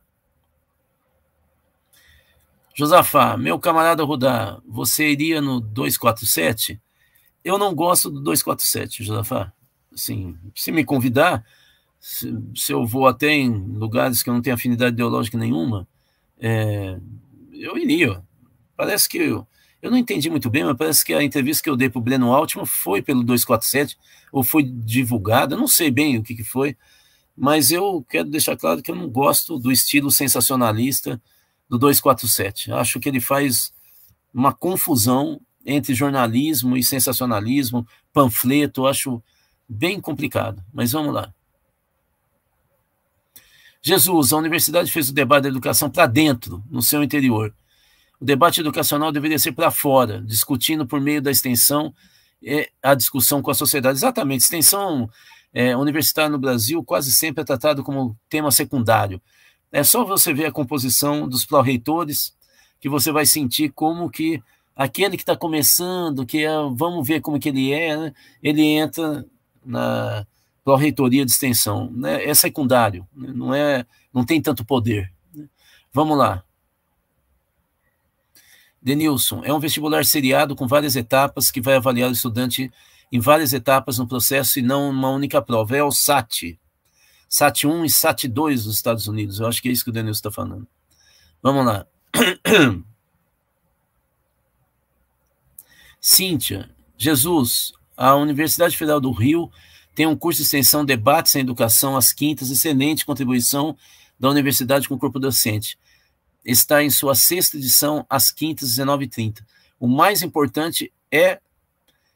Josafá, meu camarada Rudá, você iria no 247? Eu não gosto do 247, Josafá. Assim, se me convidar, se, se, eu vou até em lugares que eu não tenho afinidade ideológica nenhuma, é, eu iria. Parece que eu, eu não entendi muito bem, mas parece que a entrevista que eu dei para o Breno Altman foi pelo 247, ou foi divulgada, não sei bem o que, que foi, mas eu quero deixar claro que eu não gosto do estilo sensacionalista do 247. Acho que ele faz uma confusão entre jornalismo e sensacionalismo, panfleto, acho bem complicado, mas vamos lá. Jesus, a universidade fez o debate da educação para dentro, no seu interior. O debate educacional deveria ser para fora, discutindo por meio da extensão é, a discussão com a sociedade. Exatamente, extensão é, universitária no Brasil quase sempre é tratado como tema secundário. É só você ver a composição dos pró-reitores que você vai sentir como que aquele que está começando, que é, vamos ver como que ele é, né? ele entra na pró-reitoria de extensão. Né? É secundário, né? não, é, não tem tanto poder. Né? Vamos lá. Denilson, é um vestibular seriado com várias etapas que vai avaliar o estudante em várias etapas no processo e não uma única prova. É o SAT. SAT 1 e SAT 2 dos Estados Unidos. Eu acho que é isso que o Denilson está falando. Vamos lá. Cíntia, Jesus, a Universidade Federal do Rio tem um curso de extensão Debates em Educação às quintas, excelente contribuição da universidade com o corpo docente. Está em sua sexta edição, às quintas, 19h30. O mais importante é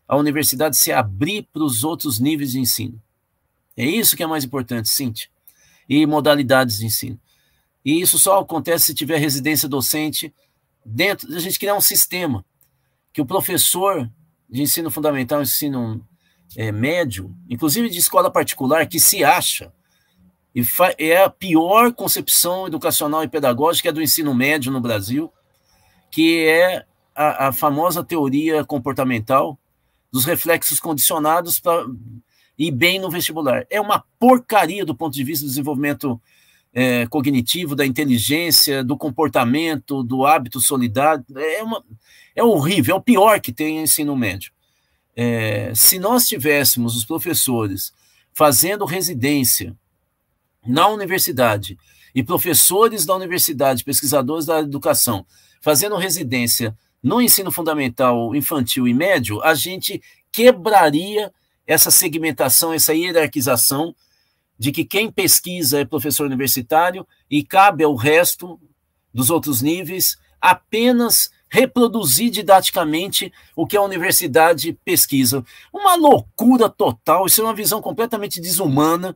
a universidade se abrir para os outros níveis de ensino. É isso que é mais importante, Cintia. E modalidades de ensino. E isso só acontece se tiver residência docente dentro. A gente criar um sistema que o professor de ensino fundamental, ensino é, médio, inclusive de escola particular, que se acha e é a pior concepção educacional e pedagógica é do ensino médio no Brasil, que é a, a famosa teoria comportamental dos reflexos condicionados para e bem no vestibular. É uma porcaria do ponto de vista do desenvolvimento é, cognitivo, da inteligência, do comportamento, do hábito solidário. É, uma, é horrível, é o pior que tem em ensino médio. É, se nós tivéssemos os professores fazendo residência na universidade e professores da universidade, pesquisadores da educação, fazendo residência no ensino fundamental, infantil e médio, a gente quebraria essa segmentação, essa hierarquização de que quem pesquisa é professor universitário e cabe ao resto dos outros níveis apenas reproduzir didaticamente o que a universidade pesquisa. Uma loucura total, isso é uma visão completamente desumana,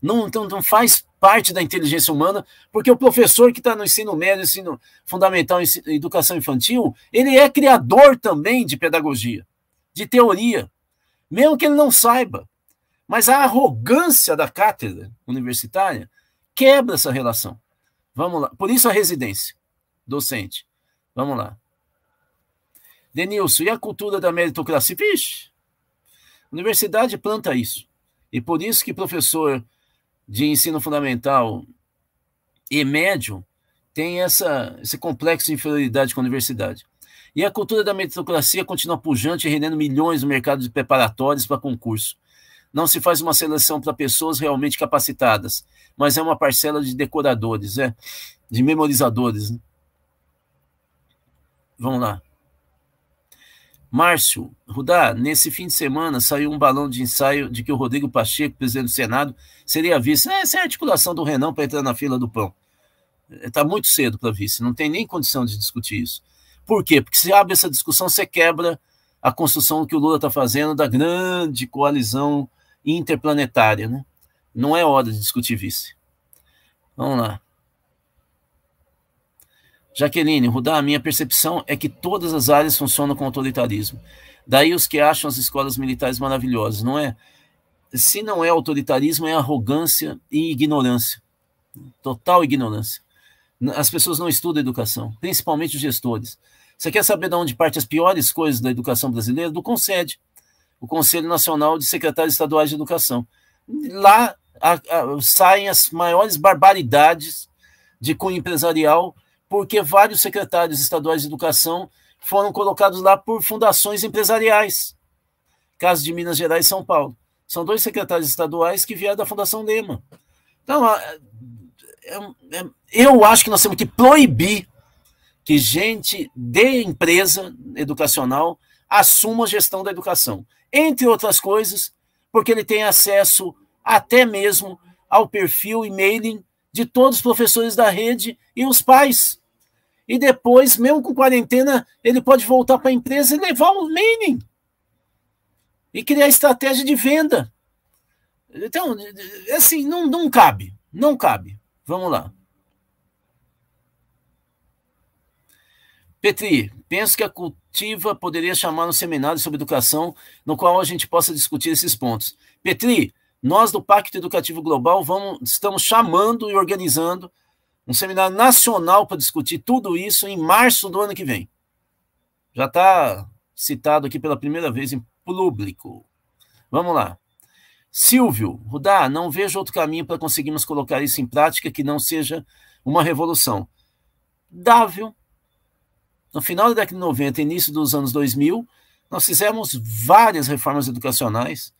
não, não, não faz parte da inteligência humana, porque o professor que está no ensino médio, ensino fundamental, ensino, educação infantil, ele é criador também de pedagogia, de teoria mesmo que ele não saiba. Mas a arrogância da cátedra universitária quebra essa relação. Vamos lá. Por isso a residência docente. Vamos lá. Denilson, e a cultura da meritocracia? Vixe, a universidade planta isso. E por isso que professor de ensino fundamental e médio tem essa, esse complexo de inferioridade com a universidade. E a cultura da meritocracia continua pujante, rendendo milhões no mercado de preparatórios para concurso. Não se faz uma seleção para pessoas realmente capacitadas, mas é uma parcela de decoradores, é, de memorizadores. Né? Vamos lá. Márcio, Rudá, nesse fim de semana saiu um balão de ensaio de que o Rodrigo Pacheco, presidente do Senado, seria vice. É, essa é a articulação do Renan para entrar na fila do pão. Está é, muito cedo para vice, não tem nem condição de discutir isso. Por quê? Porque se abre essa discussão, você quebra a construção que o Lula está fazendo da grande coalizão interplanetária. Né? Não é hora de discutir vice. Vamos lá. Jaqueline, Rudá, a minha percepção é que todas as áreas funcionam com autoritarismo. Daí os que acham as escolas militares maravilhosas, não é? Se não é autoritarismo, é arrogância e ignorância. Total ignorância. As pessoas não estudam educação, principalmente os gestores. Você quer saber de onde partem as piores coisas da educação brasileira? Do CONSED, o Conselho Nacional de Secretários Estaduais de Educação. Lá a, a, saem as maiores barbaridades de cunho empresarial, porque vários secretários estaduais de educação foram colocados lá por fundações empresariais. Caso de Minas Gerais e São Paulo. São dois secretários estaduais que vieram da Fundação Lema. Então, a, é é, eu acho que nós temos que proibir que gente de empresa educacional assuma a gestão da educação. Entre outras coisas, porque ele tem acesso até mesmo ao perfil e mailing de todos os professores da rede e os pais. E depois, mesmo com quarentena, ele pode voltar para a empresa e levar o mailing e criar estratégia de venda. Então, assim, não, não cabe, não cabe. Vamos lá. Petri, penso que a Cultiva poderia chamar um seminário sobre educação, no qual a gente possa discutir esses pontos. Petri, nós do Pacto Educativo Global vamos, estamos chamando e organizando um seminário nacional para discutir tudo isso em março do ano que vem. Já está citado aqui pela primeira vez em público. Vamos lá. Silvio, Rudá, não vejo outro caminho para conseguirmos colocar isso em prática que não seja uma revolução. Dávio, no final da década de 90 início dos anos 2000, nós fizemos várias reformas educacionais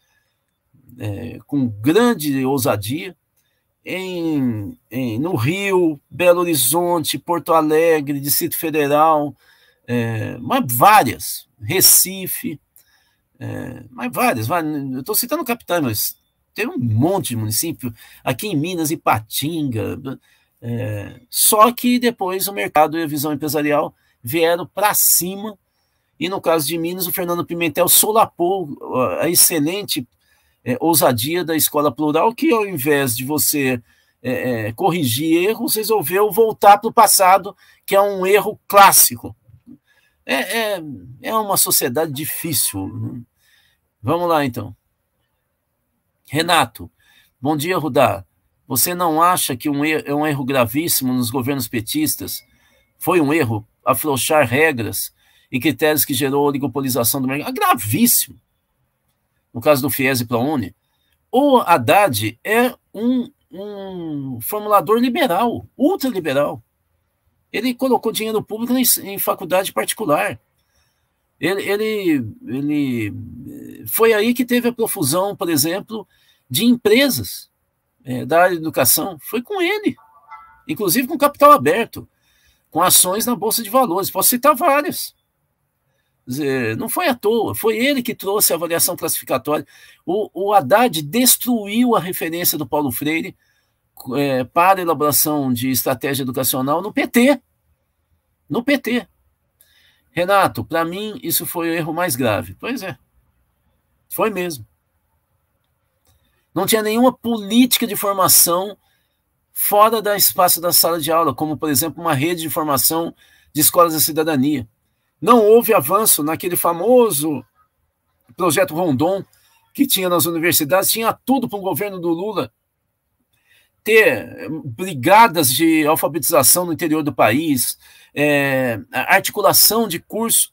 é, com grande ousadia em, em, no Rio, Belo Horizonte, Porto Alegre, Distrito Federal, é, mas várias, Recife, é, mas várias, várias eu estou citando capitães, mas tem um monte de município, aqui em Minas, Ipatinga, é, só que depois o mercado e a visão empresarial vieram para cima. E no caso de Minas, o Fernando Pimentel solapou a excelente é, ousadia da escola plural, que ao invés de você é, é corrigir erros, resolveu voltar para o passado, que é um erro clássico. É, é, é uma sociedade difícil. Né? Vamos lá, então. Renato, bom dia, Rudá. Você não acha que um erro, é um erro gravíssimo nos governos petistas? Foi um erro afrouxar regras e critérios que gerou a oligopolização do mercado. É gravíssimo. No caso do Fies e Plaone. O Haddad é um, um formulador liberal, ultraliberal. Ele colocou dinheiro público em, em faculdade particular. Ele, ele, ele, foi aí que teve a profusão, por exemplo, de empresas é, da área de educação. Foi com ele, inclusive com capital aberto com ações na Bolsa de Valores. Posso citar várias. não foi à toa, foi ele que trouxe a avaliação classificatória. O, o Haddad destruiu a referência do Paulo Freire é, para elaboração de estratégia educacional no PT. No PT. Renato, para mim isso foi o erro mais grave. Pois é. Foi mesmo. Não tinha nenhuma política de formação fora do espaço da sala de aula, como, por exemplo, uma rede de formação de escolas da cidadania. Não houve avanço naquele famoso projeto Rondon que tinha nas universidades, tinha tudo para o governo do Lula ter eh, brigadas de alfabetização no interior do país, é, articulação de curso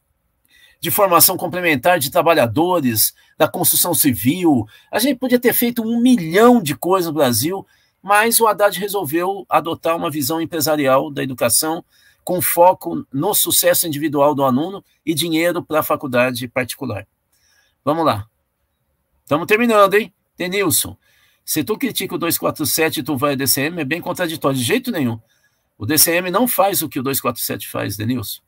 de formação complementar de trabalhadores, da construção civil. A gente podia ter feito um milhão de coisas no Brasil mas o Haddad resolveu adotar uma visão empresarial da educação com foco no sucesso individual do aluno e dinheiro para a faculdade particular. Vamos lá. Estamos terminando, hein? Denilson, se tu critica o 247 e tu vai ao DCM, é bem contraditório, de jeito nenhum. O DCM não faz o que o 247 faz, Denilson.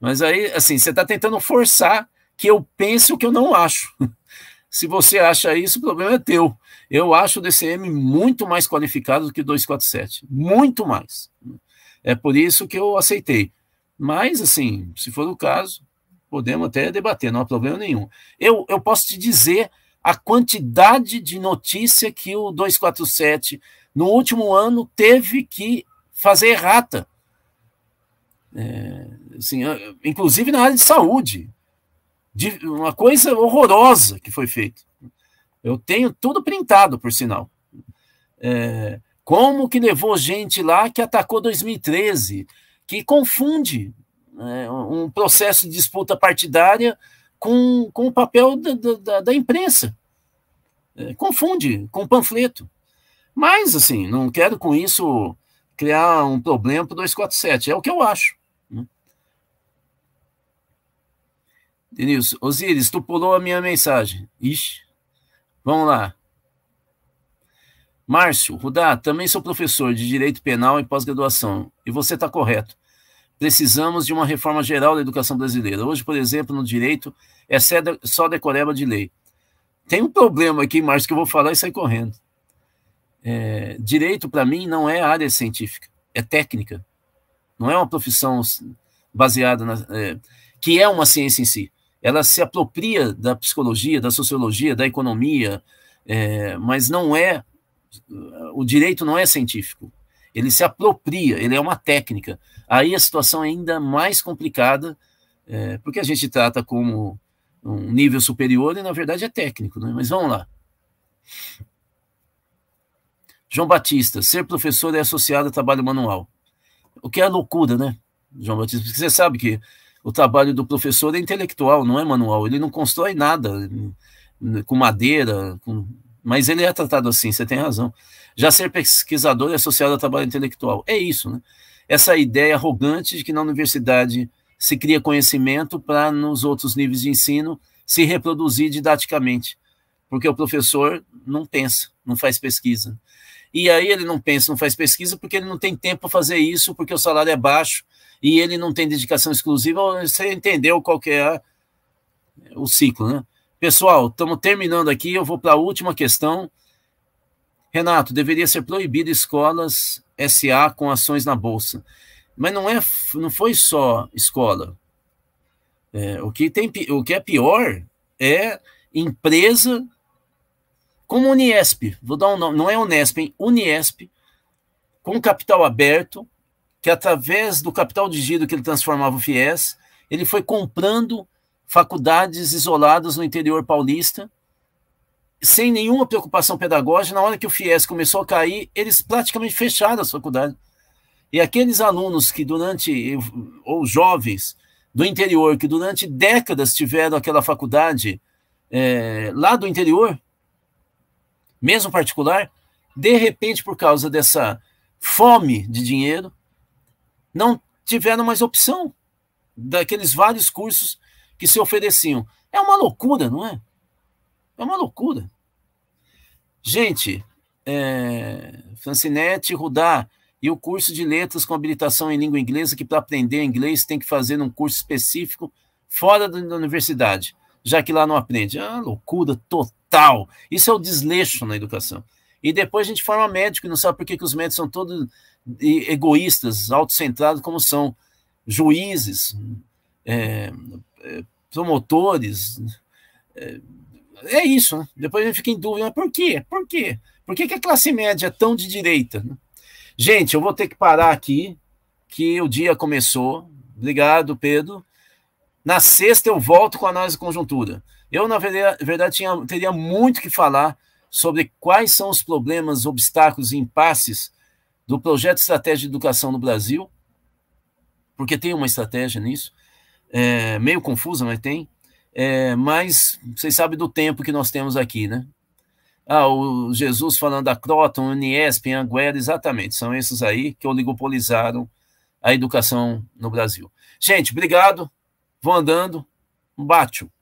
Mas aí, assim, você está tentando forçar que eu pense o que eu não acho. Se você acha isso, o problema é teu. Eu acho o DCM muito mais qualificado do que o 247. Muito mais. É por isso que eu aceitei. Mas, assim, se for o caso, podemos até debater, não há problema nenhum. Eu, eu posso te dizer a quantidade de notícia que o 247, no último ano, teve que fazer errata. É, assim, inclusive na área de saúde de uma coisa horrorosa que foi feita. Eu tenho tudo printado, por sinal. É, como que levou gente lá que atacou 2013, que confunde né, um processo de disputa partidária com, com o papel da, da, da imprensa. É, confunde com panfleto. Mas, assim, não quero com isso criar um problema para o 247. É o que eu acho. Denilson, Osiris, tu pulou a minha mensagem. Ixi, vamos lá. Márcio, Rudá, também sou professor de Direito Penal e pós-graduação, e você está correto. Precisamos de uma reforma geral da educação brasileira. Hoje, por exemplo, no direito, é só decoreba de lei. Tem um problema aqui, Márcio, que eu vou falar e sair correndo. É, direito, para mim, não é área científica, é técnica. Não é uma profissão baseada na. É, que é uma ciência em si ela se apropria da psicologia, da sociologia, da economia, é, mas não é. O direito não é científico. Ele se apropria, ele é uma técnica. Aí a situação é ainda mais complicada, é, porque a gente trata como um nível superior e, na verdade, é técnico. Né? Mas vamos lá. João Batista, ser professor é associado a trabalho manual. O que é loucura, né, João Batista? Porque você sabe que o trabalho do professor é intelectual, não é manual. Ele não constrói nada né, com madeira, com... mas ele é tratado assim, você tem razão. Já ser pesquisador é associado ao trabalho intelectual. É isso, né? Essa ideia arrogante de que na universidade se cria conhecimento para nos outros níveis de ensino se reproduzir didaticamente, porque o professor não pensa, não faz pesquisa. E aí ele não pensa, não faz pesquisa porque ele não tem tempo para fazer isso, porque o salário é baixo, e ele não tem dedicação exclusiva, você entendeu qual que é o ciclo, né? Pessoal, estamos terminando aqui, eu vou para a última questão. Renato, deveria ser proibido escolas SA com ações na bolsa. Mas não, é, não foi só escola. É, o, que tem, o que é pior é empresa como Uniesp. Vou dar um nome, não é Unesp, hein? Uniesp, com capital aberto, que através do capital de giro que ele transformava o FIES, ele foi comprando faculdades isoladas no interior paulista, sem nenhuma preocupação pedagógica. Na hora que o FIES começou a cair, eles praticamente fecharam as faculdades. E aqueles alunos que durante, ou jovens do interior, que durante décadas tiveram aquela faculdade é, lá do interior, mesmo particular, de repente, por causa dessa fome de dinheiro, não tiveram mais opção daqueles vários cursos que se ofereciam. É uma loucura, não é? É uma loucura. Gente, é, Francinete Rudá, e o curso de letras com habilitação em língua inglesa, que para aprender inglês tem que fazer um curso específico fora da universidade, já que lá não aprende. É uma loucura total. Isso é o desleixo na educação. E depois a gente forma médico, não sabe por que, que os médicos são todos e egoístas, autocentrados como são juízes, é, é, promotores. É, é isso, né? depois a gente fica em dúvida, mas por quê? Por quê? Por que, que a classe média é tão de direita? Né? Gente, eu vou ter que parar aqui, que o dia começou. Obrigado, Pedro. Na sexta eu volto com a análise de conjuntura. Eu, na verdade, tinha, teria muito que falar sobre quais são os problemas, obstáculos e impasses do projeto Estratégia de Educação no Brasil, porque tem uma estratégia nisso, é, meio confusa, mas tem. É, mas vocês sabem do tempo que nós temos aqui, né? Ah, o Jesus falando da Croton, Uniesp, Anguera, exatamente, são esses aí que oligopolizaram a educação no Brasil. Gente, obrigado, vou andando, um bate